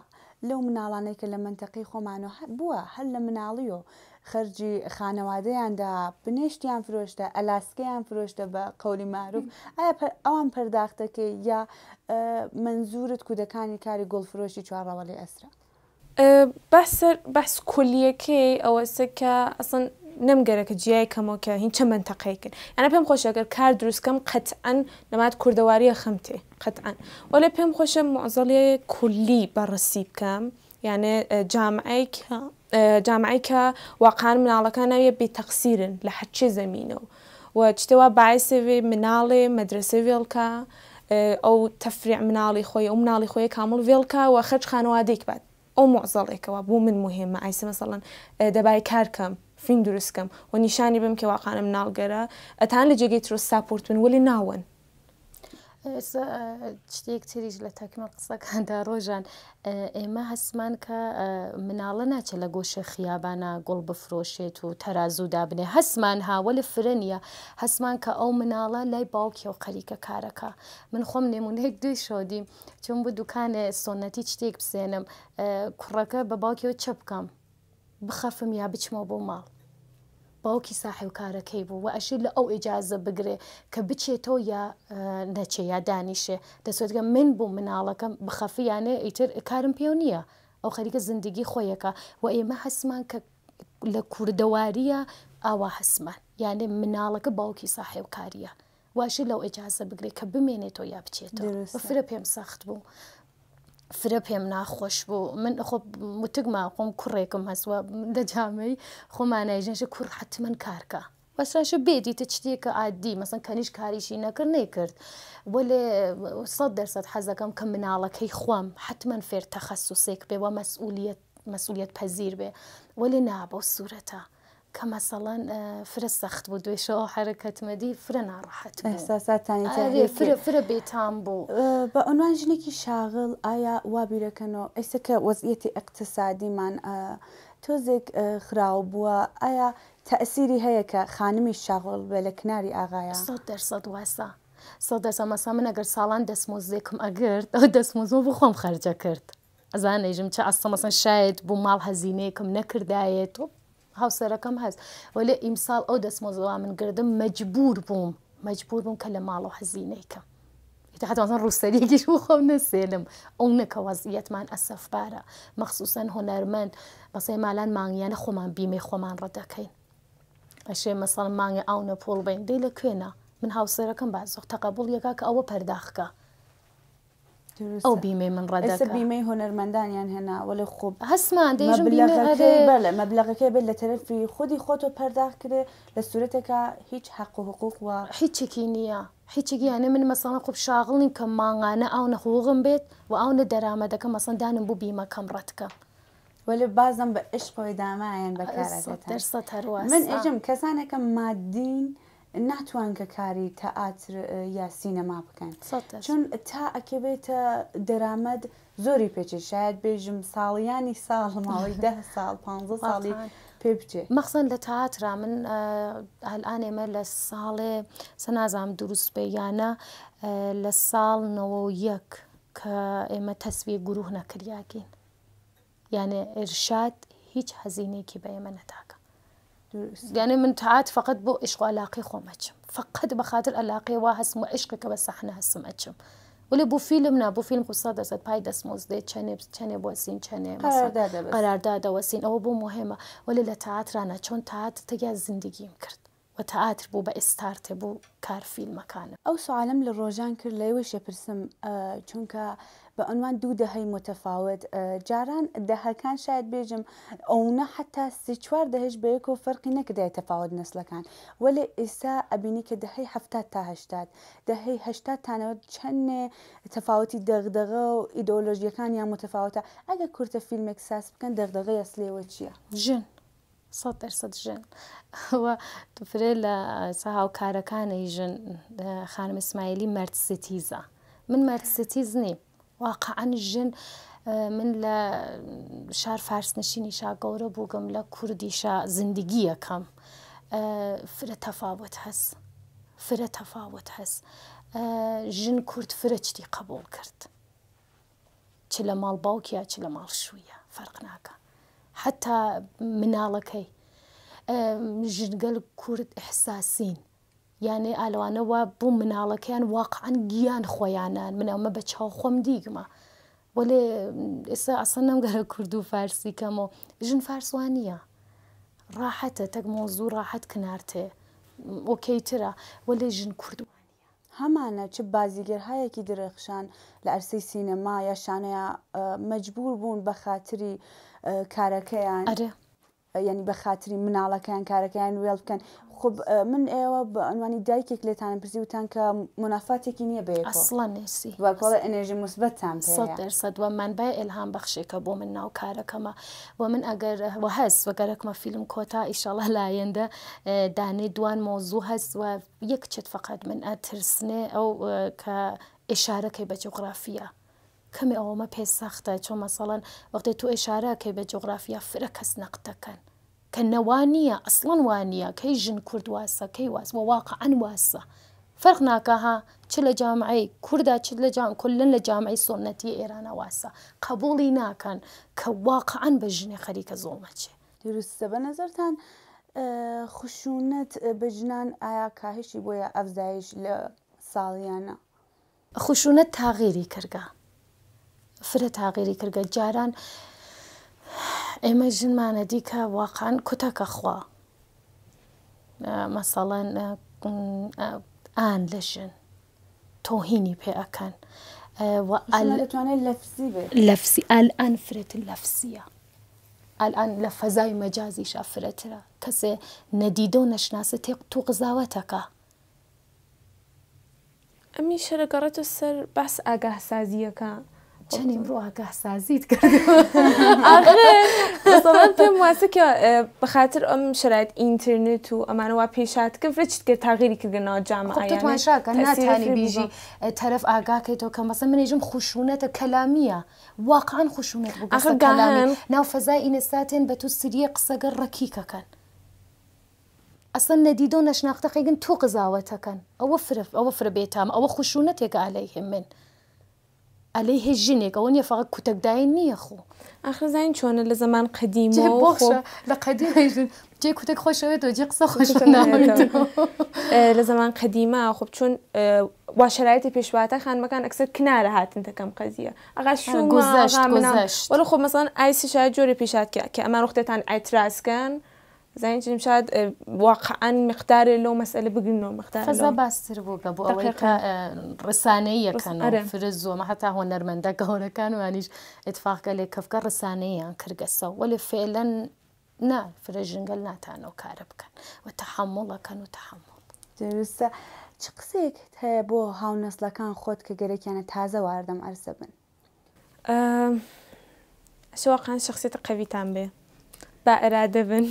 لەو مناڵانەی کە لە منتەقی خۆمانەوە بووە هەر لە مناڵیەوە خەرجی خانەوادەیاندا بنیشتیان فرۆشتە ئەلاسکەیان فرۆشتە بە قولی معروف ئایا ئەوان پەرداختەکەی یا منزورت کودەکانی کاری گۆڵفرۆشی چوارڕەوەڵی ئەسرا بەسەر بەس کولیەکەی ئەوەسە کە ئەسن نەمگەرەکە جیای کەمەوەکە هیچ منتەقەیکن ئەە پێم خۆشەگەر کار دروستکەم قەتەن نەمات کوردەواریە خەمتێ قەتەن وەلا پێم خۆشە مۆزەڵی کولی بەڕسی بکەم یانە جامعیکە جامعی کە واقعان مناڵەکان ناویە بێتەقسیرن لە هەرچێ زمینەوە و چتەوە باعسێوێ مناڵێ مەدرسێ وێڵکە ئەو تەفریع مناڵی خۆی ئەو مناڵی خۆی کامل وێڵکە و خەرج خانوادێک بات ئەو مۆزەڵێکەوە بوو من مهمە ئایسە مەسەڵەن دەبای کارکەم فین درستکەم و نیشانی بم کە واقعانە مناڵگەرە ئەتان لە جێگەی ترۆ ساپورتون وەلی ناون ئێستا شتێک تریش لە تاکمە قسەکاندا ڕۆژان ئێمە هەسمان کە مناڵە ناچە لە گۆشە خیابانە گوڵ بفرۆشێت و تەرازوو دابنێ هەسمان هاوە لە فرنیە هەسمان کە ئەو مناڵە لای باوکی و قەریکە کارەکە من خۆم نێمونەیەک دوی شۆدی چون بوو دوکانە سۆنەتی شتێک بسێنم کوڕەکە بە باوکیەوە چە بکەم بخەفم یا بچمەوە بۆ ماڵ باوکی ساحی و کارەکەی بوو و ئەشیر لە ئەو ئیجازە بگرێ کە بچێتەوە یا نەچێ یا دانیشێ دەسوێتگە من بوو مناڵەکەم بخەفیانێ ئیتر کارم پێو نییە ئەو خەریکە زندگی خۆیەکە و ئێمە حەسمان کە لە کووردەواریە ئاوا حەسمان یانێ مناڵەکە باوکی ساحێ و کاریە واشی لەو ئجازە بگرێت کە بمێنێتەوە یا بچێت فرە پێم سەخت بوو. فر پێم ناخۆش بوو من خۆ متگما خۆم کوڕێکم هەسوە دەجامی خۆمانایژێنش کوڕ حتمما کارکە. بەسراشە بێدیتە شتێککە عادی مەسن کەنیش کاریشی نەکرد نەیکرد وەێ سەد دەرسەد حەزەکەم کە مناڵەکەی خۆم حتمما فێر تەخەسوسێک بێ وە مەسئولیت مەسئولیت پەزیر بێ وەێ نابە سوورەتە. كمثلا فرا سخت و دويشو حركة مدي فرا ناراحت بود احساسات تاني آره، تاني فرا فرا بيتام بود أه بعنوان جنكي شاغل آيا وابي لكنو ايسا كوضعيتي اقتصادي من أه خراب خراو بووە ئایا تەسیری هەیە کە خانمی شاغڵ صد در صد ئاغاە صد در صد مثلا من اگر سالان دەستمۆزێکم ئەگرت ئەو دەستمۆزۆ بخوام خەرجە کرد. ئەزانێژم چه ئەستە مەسن شاید بوو ماڵ هەزینەیەکم نەکردایە تۆ هاوسەرەکەم هەست وەێ ئیمساڵ ئەو دەستمۆزەوە من گردم مجبور بووم بووم کە لە ماڵەوە حەزیینەیکەم حتوازن ڕووسەرێکیش و خۆم نەسێنم ئەو نەکە وەزیەتمان ئەسەفبارە مەخصوسەن هۆنەرمەند بەسێ مالان مانگیانە خۆمان بیمێ خۆمان ڕەدەکەین ئەشێ مەسەڵ مانگە ئاونە پۆڵ بین دەی لە کوێنە من هاوسەرەکەم بازۆ تەقەبڵ کە ئەوە پەرداخکە او بيمي من بيمي هون رمضان يعني هنا ولا خوب بلا مەبلغەکە بێت لە تەرەفی خودی خوتو پەرداخکرێ لە سوورەتەکە هیچ حق و حقوق كينيا هیچێکی نییە من مثلا خوب شاغڵین کە ماغانە او نخوغم بيت واو ندرامه نە مثلا دان بو بيما كم ڕەتکە. ولی بازم دامه این بکاره بەکارات من ئێژم که مادین. ناتوان کە کاری تەئاتر یا سینەما بکەن چون تا ئەکەبێتە دەرامەد زۆری پێچێت شاید بێژم ساڵیانی ساڵ ماوەی ده ساڵ پ ساڵی پێ بچێت مەخسن لە تاعاترا من هەلان ئێمە لە ساڵێ سەنازام دروست پێیانە لە ساڵ نەوە یەک کە ئێمە تەسوی گروه نەکریاکین یانە ئێرشاد هیچ هەزینێکی بە ئێمە نەتاک درست. یعنی من تعات فقط بو عشق و علاقه خۆم ئەچم فقط بە خاطر علاقێ وا هەسم و عشقەکە بە سەحنە هەسم ئەچم ولی بۆ فیلم نا بۆ فیلم قوسا دەزێت پای دەستمۆزدێ چەنێ چەنێ قرار چەنێ قەراردادەوەسین او بۆ مهمه، ولی لە تەعاترانە چون تەعات تگە زیندگیم کرد و تەعاتر بو بە ئێستارتێ بوو کار فیلمەکانە ئەو سوالم لە ڕۆژان کرد برسم پرسم چونکە عنوان دو دوو دەهەی متەفاوت جاران دەهەکان شاید بێژم ئەونا حتی سی چوار دهش به یەک و فەرقی تفاوت تەفاوت نسلەکان ایسا ئێستا که کە دەهەی هەفتاد تا هەشتاد دەهەی هەشتاد تانەوە چند تەفاوتی دەغدەغە و ئیدۆلۆژیەکان یان متەفاوتە فیلم کورتە بکن ساس بکەن دەغدەغە اصلی جن ژن. جن دەرسەد ژن ئەوە دوفرێ لە سە هاوکارەکانی ژن خانم اسماعیلی مەرد ستیزە من مەرد واقعا ژن من لە شار فارسنشینیشا گەورە بووگەم لە کوردیشا زندگی یەکەم فرە تفاوت هەست فرە تەفاوت هەست ژن کورد فرە چتی قبول کرد چ لە ماڵ باوکیا چ لە ماڵ شوویە فەرق ناکە حتا مناڵەکەی ژنگەل کورد احساسین يعني وابو یانێ ئالوانەوە بوو مناڵەکەیان واقعان گیان خۆیانان منەوەمە بتشاو خم خۆم دیگمە وەێ ئێستا ئەسە نەمگەرە كردو فارسي فارسی جن ژن فارسوان نیە ڕاحەتە تەک كنارته أوكي ترى ولا جن كردو همانا چه بازیگر هایی که درخشان لعرسی سینما یا شانه مجبور بون بخاطری اه، کارکه یعنی؟ ئەرە على كان كارك يعني ويل كان خب اه، من ئێوە بەعنوانی دایکێک لێتانە پرسیوتان کە بيكو اصلا نسي وكل انرجي مثبت تام مثبتتان صد و من بە ئلهام بەخشێکە بۆ من ناو کارەکەمە و من ئەگەر هەست وەگەرەکمە فیلم کۆتا ئیشەڵە لایەندە اه، دانێ دوان مۆزوو هەست و یەک چێت فقط من ئەترسنێ ئەو اه، کە ئشارەکەی بە جغرافیە. کەمی ئەوەمە پێ سەختە چۆ مثلا وقت تو ئشارەکەی بە جغرافیا فرە نقطه كان کە نەوانە ئەسڵەن وانە کەی ژن کورد واسە کەی واز بۆ واقع ئەن واسە فەرق ناکەها چ لە جامعی کووردا چ لە جان کلن لە جامعی سنەتی ئێرانە واسە قبولی ناکەن کە واقعان بە ژنێ خەریکە زۆڵمەچێ دروستە بە نظرتان خوشونەت بە ژنان ئایا کاهشی بۆیە ئەفزایش لە ساڵیانە خوشونەت تاغیری کردگە فرە تاغیری کردگە جاران ئێمە ژنمانە دیکە واقعان کوتەکە خوا مەسەڵەن ئان لە ژن تۆهینی پێەکەن لەفسی ئەلان فرێت لەفسیە ئەلان لە فەزای مەجازی شافرەترە کەسێ نەدیدە و نەشناسە تێق تو قزاوەتەکە ئەمی شەرەگەڕێتە سەر بەس ئاگاه سازیەکە. چنین خب. رو آگاه سازید کردیم. آخه مثلا پیم که به خاطر ام شرایط اینترنت و امانه و پیشات که فرچت که تغییری که گنا جامعه خب تو یعنی تو نه تانی بیجی طرف آگاه که تو که مثلا من اجم خشونت کلامیه واقعا خشونت بگست کلامی نو فضا این ساتن به تو سریع قصه رکیکه کن اصلا ندیده و نشناخته خیلی تو قضاوت کن او اوفر او فر او خشونت یک علیه من علی هجی که اون نیا فقط کوتک دای نیا خو آخر زن چون لزمان زمان قدیم و خو ل خب. قدیم هجی چه کوتک خوش و چه قصه خوش خب. ل زمان قدیمه خوب چون و شرایط پیش خان مکان اکثر کناره هات انت کم قضیه اگه شوم گذاشت گذاشت خوب مثلا عیسی شاید جوری پیش که من اما رخته کن زانیچ امشاد آه، واقعا مقدار لو مسئله بگرنو مقدار فزا باستر بو بو اوی که آه، رسانه کن فرز و حتی هنرمنده گوره کن كانوا انیش يعني اتفاق قالي كفكا رسانية كرقصة ولي فعلا نه فرجنگل قلنا تانو كارب كان وتحمل کن و تحمل چقسيك تابو هاو نسلا كان خود خۆت كان گەرەێکیانە واردم واردەم أم شو واقعا شخصێتە قەویتان بێ با اراده بن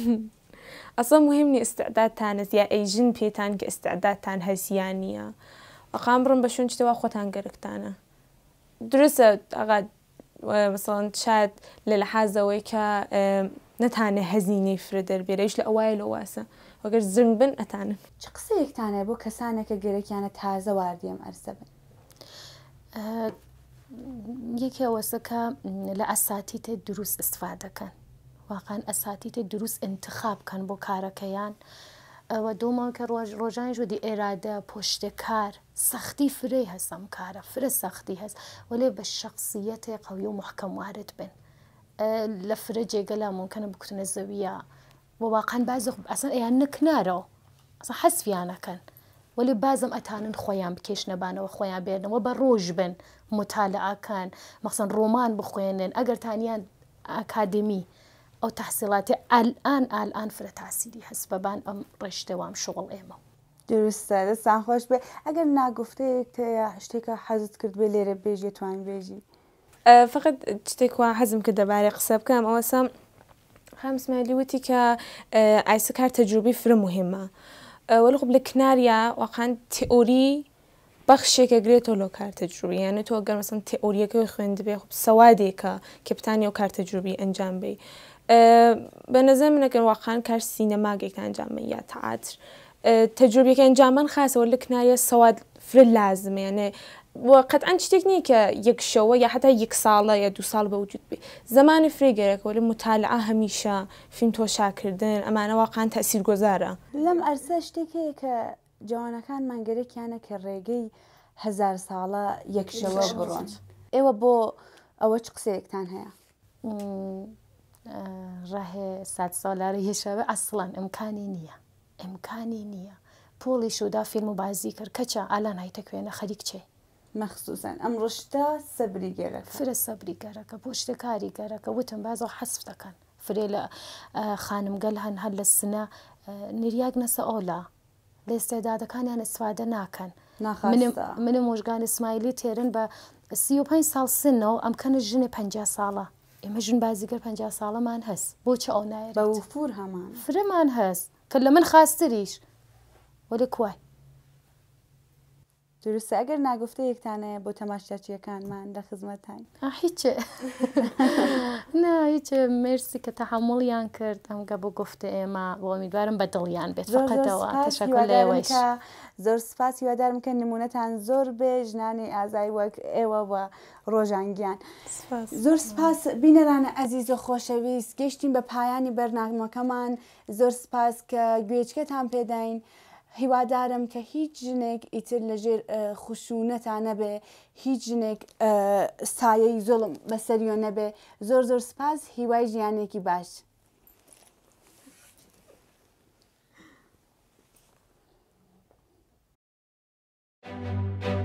اصلا مهم نی استعدادتان یا ایجن پیتان که استعدادتان هزیانیه ئەقام بڕم بە شوونجتەوە خۆتان گەرگتانە درستە ئەغا مثلان شاد لە لە حازەوەی کە نەتانە هەزینەی فرە دەربێرەش لە ئەوای لەواسە وەگەر زنگ بن ئەتانن اه، چ قسەیەکتانە بۆ کەسانێکە گەرەکیانە تازە واردیم ئەرزە بن یەکێ وەسەکە لە دروس استفاده کن واقعا اساتید دروست انتخاب کن با کەن اه، و کارەکەیان که دۆمان کە دی اراده پشت کار سختی فری هستم کارە فر سختی هست ولی به شخصیت قوی و محکم وارد بین بن اه، لە فرە جێگەلا ممکنە بکتنە زەویە اصلا این ئەسن اصلا حس ئەسا کن ولی بازم و خویم بکێشنەبانەوە و بر روژ بین مطالعه کن مخصوصا رومان بخوینن اگر تانیان اکادمی ئەو تحسیڵاتی ئالان ئالان فرە تاسیری حسبەبان ئەم ڕێشتەوام شغڵ ئێمە دروستە دەستان خۆش بێ ئەگەر ناگفتەیەک تەیە شتێکە حەزت کرد بێ لێرە بێژێ توان بێژی فقط شتێک وا حەزم کە دەبارەی قسە بکەم ئەوە سام خامسمالی وتی کە ئایسە کار تەجروبی فرە مهمە وەلخب لە کناریا واقعان تئۆری بەخشێکە گرێتەوە لە کارتەجروبی یانە تۆ گەرمەسم تئۆریەکەی خوێندبێ خوب سەوادێکە کپتانی و کارتەجروبی ئەنجام بی بە نظر منەکەن واقعان کار سینەماگێک ئەنجامە یا تەعاتر تەجربیەکە ئەنجامان خاصەوە لە کنایە سەواد فر لازمێنێ قەت ئەن شتێک نییە کە یەکشەوە یا حتا یەک ساڵە یا دو ساڵ بەوجود بێ زمانی فرێگەرێکەوە لە مطالعە هەمیشە فیلم تۆشاکردن ئەمانە واقعان تاسیر گۆزارە لەم ئەرسە شتێکی کە جوانەکان مانگەرەیانە کە ڕێگەی هزار ساڵە یەکشەوە بڕۆن ئێوە بۆ ئەوە چ قسێکتان هەیە؟ ڕاهێ سات ساڵارە هێشەوە ئەسڵان ئەمکانی نییە ئەمکانی نییە پۆڵی شودا فیلم و بازی کرد کەچە ئالان هایتە کوێنە خەریک چێ مەخصوسن ئەم ڕشتا سەبری گەرە فرە سەبری گەرەکە بۆ شتەکاری گەرەکە وتم باز و حەسف دەکەن فرێ لە خانم گەل هەن هەر لە سنە نریاک نەسە ئۆلا لە ئێستێدادەکانیان ئەسوادە ناکەن منم مژگان اسمایلی تێرن بە سی و پێ ساڵ سنەوە ئەمکەنە ژنێ پ ساڵە ئێمە ژن بازیگەر پ ساڵەمان هەست بۆچە ئەو نایە وفور هەمان فرەمان هەست کە لە من خاستریش ولی کوای درسته اگر نگفته یک تنه با تماشاچی کن من در خدمت آه هیچه نه هیچه مرسی که تحملیان کرد هم که با گفته ایما و امیدوارم یان بیت فقط و تشکر لیوش زور سپاس یو دارم که نمونه تن زور به از ای وک ایوا و روژنگیان زور سپاس بینران عزیز و خوشویست گشتیم به پایانی برنامه کمان زور سپاس که گویچکت هم پیداین هیوادارم کە هیچ ژنێک ئیتر لەژێر خوشوونەتانە بێ هیچ ژنێک سایەی زۆڵم بەسەریۆ نەبێ زۆر زۆر سپاس هیوای ژیانێکی باش. thank you